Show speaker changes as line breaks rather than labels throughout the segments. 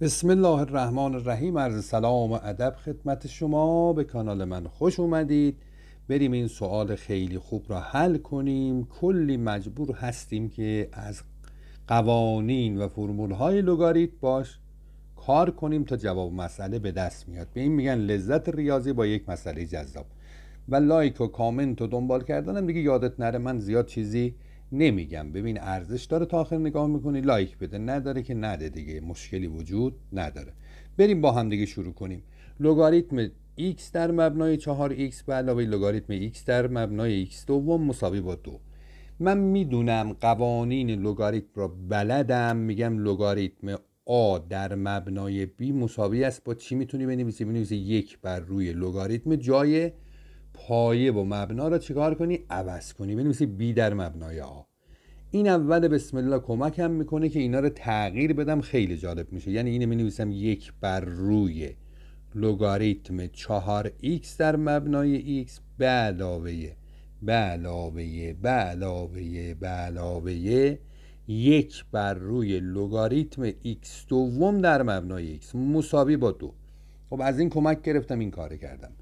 بسم الله الرحمن الرحیم عرض سلام و ادب خدمت شما به کانال من خوش اومدید بریم این سوال خیلی خوب را حل کنیم کلی مجبور هستیم که از قوانین و فرمول های باش کار کنیم تا جواب مسئله به دست میاد به این میگن لذت ریاضی با یک مسئله جذاب و لایک و کامنت و دنبال کردنم دیگه یادت نره من زیاد چیزی نمیگم ببین ارزش داره تا آخر نگاه میکنی لایک بده نداره که نده دیگه مشکلی وجود نداره بریم با هم دیگه شروع کنیم لوگاریتم x در مبنای 4x به علاوه لوگاریتم x در مبنای x دوم مساوی با دو من میدونم قوانین لوگاریتم را بلدم میگم لوگاریتم آ در مبنای b مساوی است با چی میتونی بنویسی بنویسی یک بر روی لوگاریتم جای پایه و مبنا را چیکار کنی عوض کنی بنویسی بی در مبنای آ این اول بسم الله کمکم میکنه که اینا رو تغییر بدم خیلی جالب میشه یعنی اینو مینویسم یک بر روی لوگاریتم 4x در مبنای x به علاوه به علاوه به علاوه به علاوه یک بر روی لوگاریتم x دوم در مبنای x مساوی با دو خب از این کمک گرفتم این کار کردم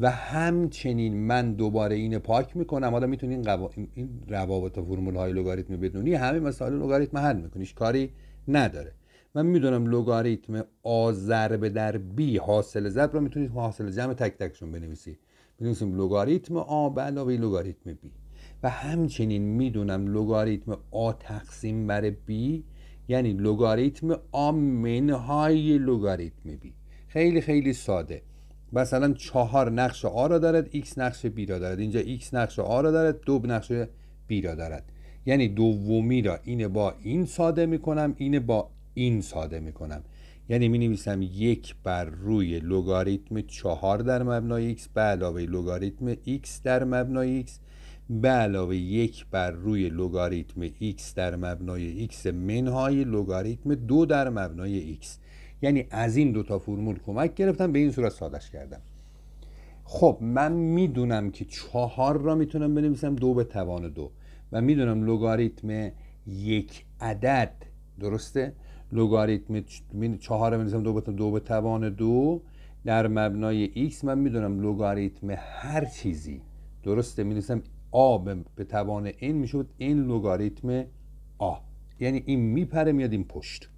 و همچنین من دوباره این پاک میکنم حالا میتونین قوا... این روابط و فرمول های لگاریتم بدونی همه مسائل لگاریتم حل میکنیش کاری نداره من میدونم لگاریتم آ ضرب در بی حاصل ضرب رو میتونید حاصل جمع تک تکشون بنویسی. بنویسیم لگاریتم آ به علاوه لگاریتم بی و همچنین میدونم لگاریتم آ تقسیم بر بی یعنی لگاریتم آ منهای لگاریتم بی خیلی خیلی ساده مثلا چهار نقش آ را دارد x نقش b را دارد اینجا x نقش آ را دارد دو نقش b را دارد یعنی دومی را این با این ساده میکنم این با این ساده میکنم یعنی می نویسم یک بر روی لوگاریتم چهار در مبنای x به علاوه لوگاریتم x در مبنای x به علاوه یک بر روی لوگاریتم x در مبنای x منهای لوگاریتم دو در مبنای x یعنی از این دوتا فرمول کمک گرفتم به این صورت سادش کردم خب من میدونم که چهار را میتونم بنویسم دو به توان دو و میدونم لوگاریتم یک عدد درسته لوگاریتم چهار را بنویسم دو به دو توان دو در مبنای x من میدونم لوگاریتم هر چیزی درسته میدونم a به توان n میشود این لوگاریتم a. یعنی این میپره میاد این پشت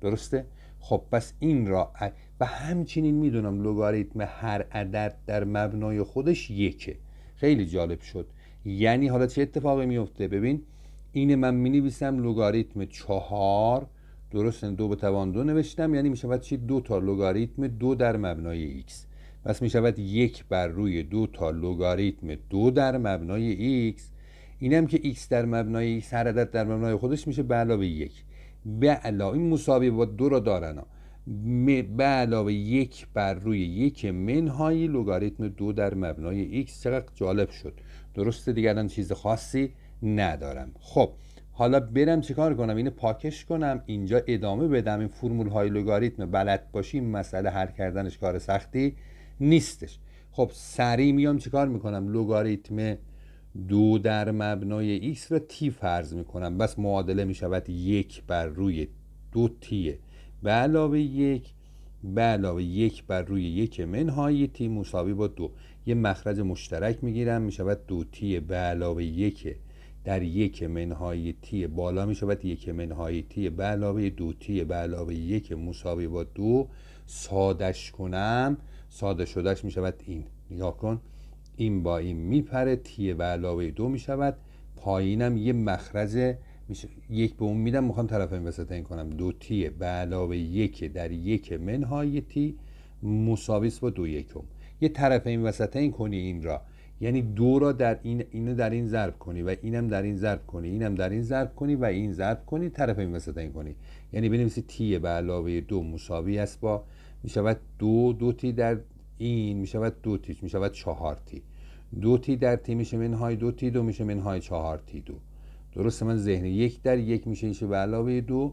درسته خب پس این را و همچنین میدونم لگاریتم هر عدد در مبنای خودش یکه خیلی جالب شد یعنی حالا چه اتفاقی میفته ببین این من می نویسم لگاریتم چهار درست دو به توان دو نوشتم یعنی می شود چی دو تا لگاریتم دو در مبنای x پس می شود یک بر روی دو تا لگاریتم دو در مبنای x اینم که x در مبنای x هر عدد در مبنای خودش میشه به علاوه یک به علاوه این مساوی با دو رو دارن به علاوه یک بر روی یک منهای لوگاریتم دو در مبنای ایکس چقدر جالب شد درسته دیگه چیز خاصی ندارم خب حالا برم چیکار کنم اینو پاکش کنم اینجا ادامه بدم این فرمول های لوگاریتم بلد باشیم مسئله حل کردنش کار سختی نیستش خب سریع میام چیکار میکنم لوگاریتم دو در مبنای x را تی فرض میکنم بس معادله شود یک بر روی دو تیه به علاوه یک به علاوه یک بر روی یک منهای تی مساوی با دو یه مخرج مشترک میگیرم شود دو تیه به علاوه یک در یک منهای تی بالا شود یک منهای تی به علاوه دو تیه به علاوه یک مساوی با دو سادش کنم ساده شدهش شود این نگاه کن این با این میپره تیه به علاوه دو میشود پایینم یه مخرج یک به اون میدم میخوام طرف این وسط این کنم دو تیه به علاوه یک در یک منهای تی مساویس با دو یکم یه طرف این وسط این کنی این را یعنی دو را در این اینو در این ضرب کنی و اینم در این ضرب کنی اینم در این ضرب کنی و این ضرب کنی طرف این وسط این کنی یعنی بنویسی تی به علاوه دو مساوی است با میشود دو دو تی در این شود دو تی شود چهار تی دو تی در تی میشه منهای دو تی دو میشه منهای چهار تی دو درسته من ذهن یک در یک میشه میشه به علاوه دو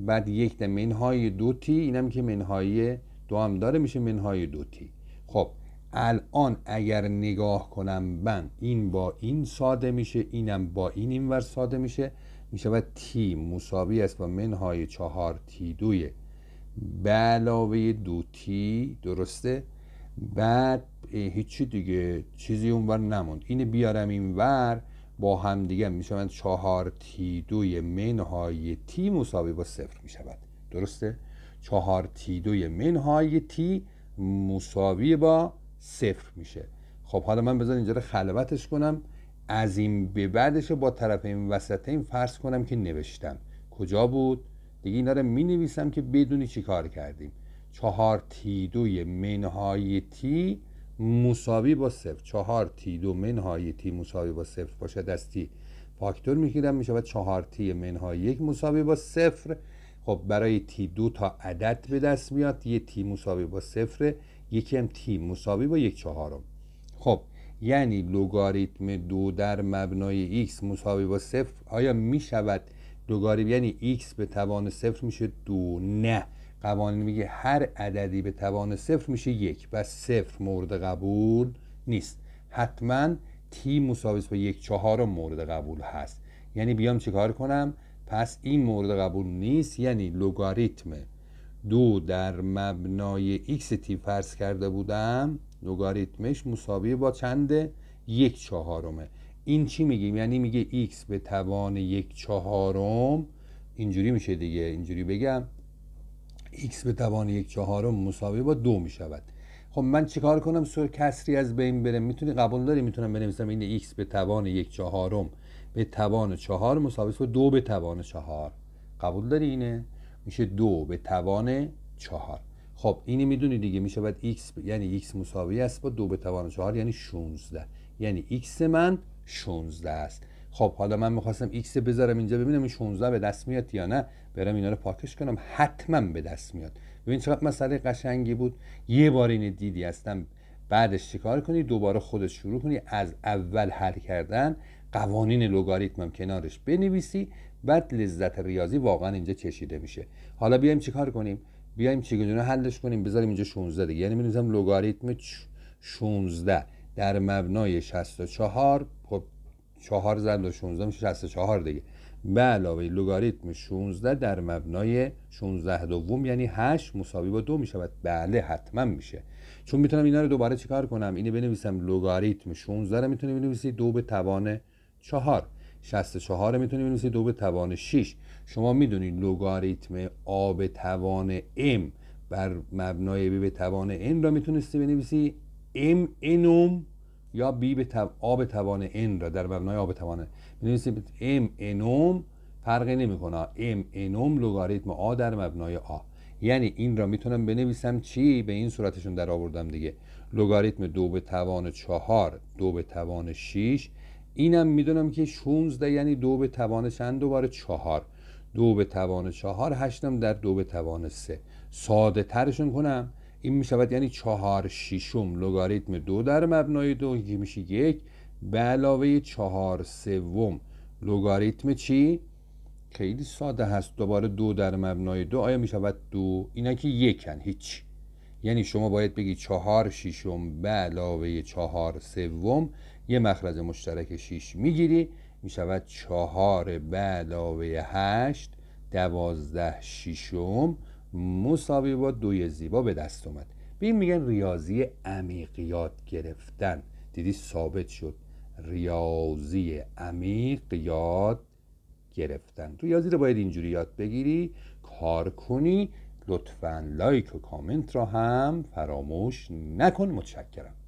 بعد یک در منهای دو تی اینم که منهای دو هم داره میشه منهای دو تی خب الان اگر نگاه کنم من این با این ساده میشه اینم با این اینور ساده میشه میشود تی مساوی است با منهای چهار تی دوی به علاوه دو تی درسته بعد هیچی دیگه چیزی اونور نموند اینه بیارم اینور با هم دیگه میشوند چهار تی دوی منهای تی مساوی با صفر شود درسته؟ چهار تی دوی منهای تی مساوی با صفر میشه خب حالا من بذار اینجا رو خلوتش کنم از این به بعدش با طرف این وسط این فرض کنم که نوشتم کجا بود؟ دیگه اینا رو می نویسم که بدونی چی کار کردیم چهار تی دوی منهای تی مساوی با صفر چهار تی دو منهای تی مساوی با صفر باشد از تی فاکتور میگیرم میشود چهار تی منهای یک مساوی با صفر خب برای تی دو تا عدد به دست میاد یه تی مساوی با صفر یکی هم تی مساوی با یک چهارم خب یعنی لوگاریتم دو در مبنای x مساوی با صفر آیا می شود لوگاریتم یعنی x به توان صفر میشه دو نه قوانین میگه هر عددی به توان صفر میشه یک و صفر مورد قبول نیست حتما تی مساویس با یک چهارم مورد قبول هست یعنی بیام چیکار کنم پس این مورد قبول نیست یعنی لوگاریتم دو در مبنای x تی فرض کرده بودم لوگاریتمش مساوی با چند؟ یک چهارمه این چی میگیم یعنی میگه x به توان یک چهارم اینجوری میشه دیگه اینجوری بگم x به توان یک چهارم مساوی با دو می شود خب من چیکار کنم سر کسری از بین بره میتونی قبول داری میتونم بنویسم این x به توان یک چهارم به توان چهار مساوی با دو به توان چهار قبول داری اینه میشه دو به توان چهار خب اینی میدونی دیگه میشه شود x یعنی x مساوی است با دو به توان چهار یعنی 16 یعنی x من 16 است خب حالا من میخواستم X بذارم اینجا ببینم این 16 به دست میاد یا نه برم اینا رو پاکش کنم حتما به دست میاد ببین چقدر مسئله قشنگی بود یه بار اینو دیدی هستم بعدش چیکار کنی دوباره خودش شروع کنی از اول حل کردن قوانین لوگاریتم هم کنارش بنویسی بعد لذت ریاضی واقعا اینجا چشیده میشه حالا بیایم چیکار کنیم بیایم چگونه حلش کنیم بذاریم اینجا 16 دیگه یعنی می‌نویسم لوگاریتم 16 در مبنای 64 4 ضرب در 16 میشه 64 دیگه به علاوه لوگاریتم 16 در مبنای 16 دوم یعنی 8 مساوی با 2 میشود بله حتما میشه چون میتونم اینا رو دوباره چیکار کنم اینو بنویسم لوگاریتم 16 رو میتونی بنویسی 2 به توان 4 64 رو میتونی بنویسی 2 به توان 6 شما میدونید لوگاریتم آ به توان M بر مبنای b به توان n را میتونستی بنویسی m انوم یا بی به تو... آب توان ان را در مبنای آب توان بنویسید ام انوم فرقی نمیکنه ام انوم لگاریتم آ در مبنای آ یعنی این را میتونم بنویسم چی به این صورتشون در آوردم دیگه لگاریتم دو به توان چهار دو به توان 6 اینم میدونم که 16 یعنی دو به توان چند دوباره چهار دو به توان چهار هشتم در دو به توان سه ساده ترشون کنم این می شود یعنی چهار شیشم لگاریتم دو در مبنای دو که میشه یک به علاوه چهار سوم لوگاریتم چی؟ خیلی ساده هست دوباره دو در مبنای دو آیا می شود دو؟ اینا که یکن هیچ یعنی شما باید بگی چهار شیشم به علاوه چهار سوم یه مخرج مشترک شیش میگیری می شود چهار به علاوه هشت دوازده شیشم مساوی با دوی زیبا به دست اومد به این میگن ریاضی عمیق یاد گرفتن دیدی ثابت شد ریاضی عمیق یاد گرفتن ریاضی رو باید اینجوری یاد بگیری کار کنی لطفا لایک و کامنت را هم فراموش نکن متشکرم